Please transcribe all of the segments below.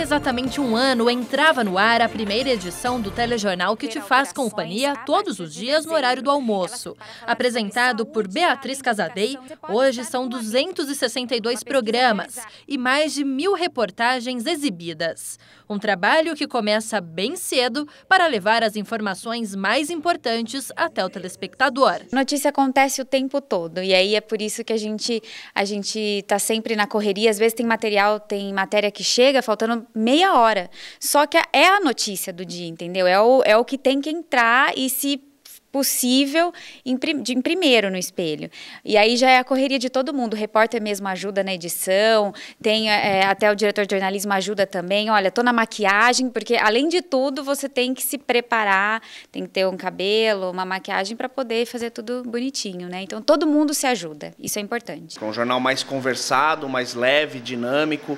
exatamente um ano entrava no ar a primeira edição do telejornal que te faz companhia todos os dias no horário do almoço. Apresentado por Beatriz Casadei, hoje são 262 programas e mais de mil reportagens exibidas. Um trabalho que começa bem cedo para levar as informações mais importantes até o telespectador. Notícia acontece o tempo todo e aí é por isso que a gente a gente está sempre na correria. Às vezes tem material, tem matéria que chega faltando meia hora. Só que é a notícia do dia, entendeu? É o, é o que tem que entrar e se possível em, prim de, em primeiro no espelho. E aí já é a correria de todo mundo. O repórter mesmo ajuda na edição, tem é, é, até o diretor de jornalismo ajuda também. Olha, tô na maquiagem, porque além de tudo você tem que se preparar, tem que ter um cabelo, uma maquiagem para poder fazer tudo bonitinho, né? Então todo mundo se ajuda. Isso é importante. É um jornal mais conversado, mais leve, dinâmico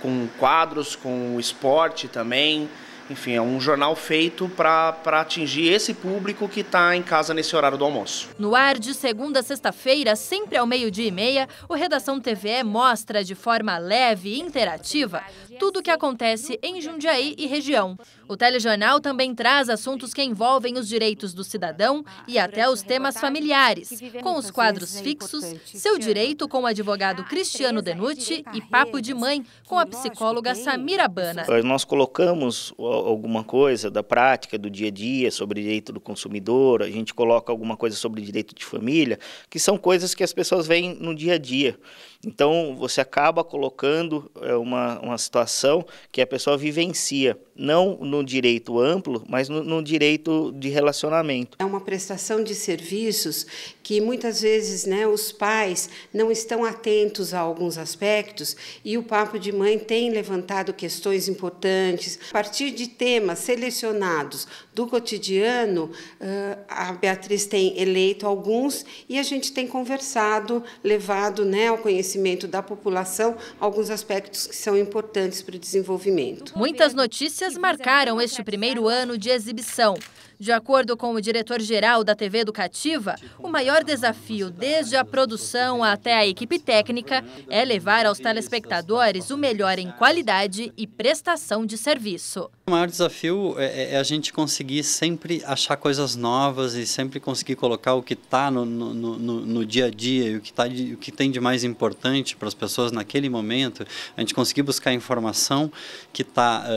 com quadros, com esporte também. Enfim, é um jornal feito para atingir esse público que está em casa nesse horário do almoço. No ar de segunda a sexta-feira, sempre ao meio-dia e meia, o Redação TVE mostra de forma leve e interativa tudo o que acontece em Jundiaí e região. O telejornal também traz assuntos que envolvem os direitos do cidadão e até os temas familiares, com os quadros fixos, seu direito com o advogado Cristiano Denuti e Papo de Mãe com a psicóloga Samira Bana. Nós colocamos alguma coisa da prática do dia a dia sobre direito do consumidor, a gente coloca alguma coisa sobre direito de família, que são coisas que as pessoas veem no dia a dia. Então, você acaba colocando é, uma, uma situação que a pessoa vivencia, não no direito amplo, mas no, no direito de relacionamento. É uma prestação de serviços que muitas vezes né, os pais não estão atentos a alguns aspectos e o Papo de Mãe tem levantado questões importantes. A partir de temas selecionados do cotidiano, ah, a Beatriz tem eleito alguns e a gente tem conversado, levado né, ao conhecimento da população alguns aspectos que são importantes para o desenvolvimento. Muitas notícias marcaram este primeiro ano de exibição. De acordo com o diretor-geral da TV Educativa, o maior desafio, desde a produção até a equipe técnica, é levar aos telespectadores o melhor em qualidade e prestação de serviço. O maior desafio é, é, é a gente conseguir sempre achar coisas novas e sempre conseguir colocar o que está no, no, no, no, dia a dia e o que, tá, o que tem de mais importante para as pessoas naquele momento. A gente conseguir buscar informações informação que está uh, eh,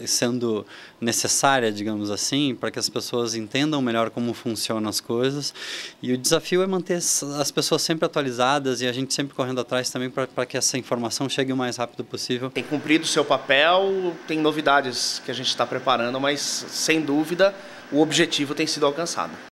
uh, eh, sendo necessária, digamos assim, para que as pessoas entendam melhor como funcionam as coisas. E o desafio é manter as pessoas sempre atualizadas e a gente sempre correndo atrás também para que essa informação chegue o mais rápido possível. Tem cumprido o seu papel, tem novidades que a gente está preparando, mas sem dúvida o objetivo tem sido alcançado.